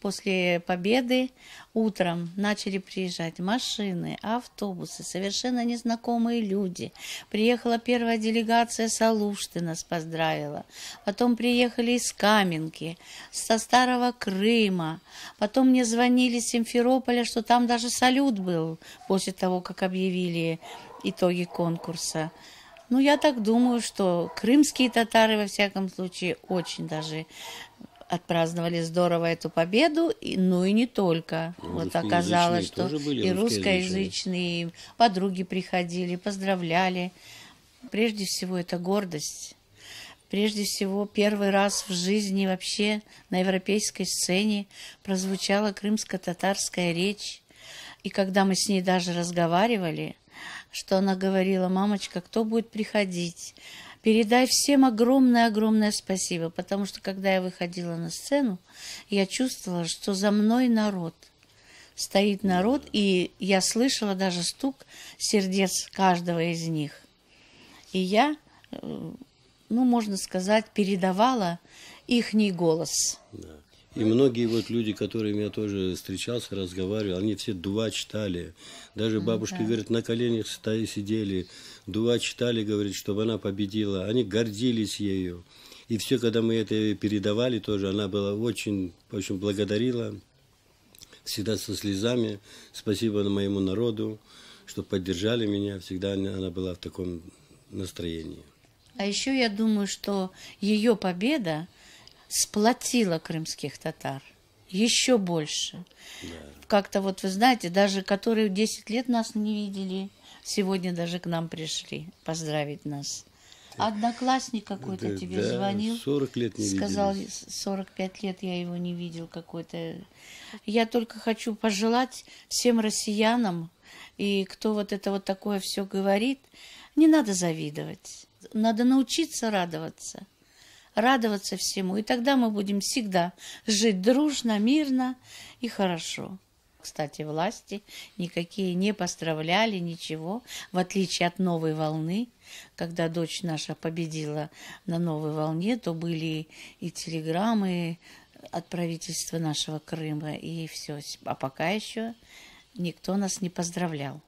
после победы утром начали приезжать машины, автобусы, совершенно незнакомые люди. Приехала первая делегация с Алушты, нас поздравила. Потом приехали из Каменки, со Старого Крыма. Потом мне звонили из Симферополя, что там даже салют был после того, как объявили итоги конкурса. Ну, я так думаю, что крымские татары, во всяком случае, очень даже отпраздновали здорово эту победу, и, ну и не только. Ну, вот оказалось, что были и русскоязычные и подруги приходили, поздравляли. Прежде всего, это гордость. Прежде всего, первый раз в жизни вообще на европейской сцене прозвучала крымско-татарская речь. И когда мы с ней даже разговаривали, что она говорила, мамочка, кто будет приходить? Передай всем огромное-огромное спасибо, потому что когда я выходила на сцену, я чувствовала, что за мной народ. Стоит народ, и я слышала даже стук сердец каждого из них. И я, э, ну, можно сказать, передавала ихний голос. Да. И многие вот люди, которые я тоже встречался, разговаривал, они все дува читали. Даже бабушки, да. говорят, на коленях стоя сидели, дува читали, говорит, чтобы она победила. Они гордились ею. И все, когда мы это передавали тоже, она была очень, очень благодарила. Всегда со слезами. Спасибо моему народу, что поддержали меня. Всегда она была в таком настроении. А еще я думаю, что ее победа сплотила крымских татар еще больше. Да. Как-то вот, вы знаете, даже которые 10 лет нас не видели, сегодня даже к нам пришли поздравить нас. Одноклассник какой-то да, тебе да, звонил. 40 лет не Сказал, виделись. 45 лет я его не видел какой-то. Я только хочу пожелать всем россиянам, и кто вот это вот такое все говорит, не надо завидовать. Надо научиться радоваться радоваться всему, и тогда мы будем всегда жить дружно, мирно и хорошо. Кстати, власти никакие не поздравляли, ничего, в отличие от новой волны. Когда дочь наша победила на новой волне, то были и телеграммы от правительства нашего Крыма, и все. А пока еще никто нас не поздравлял.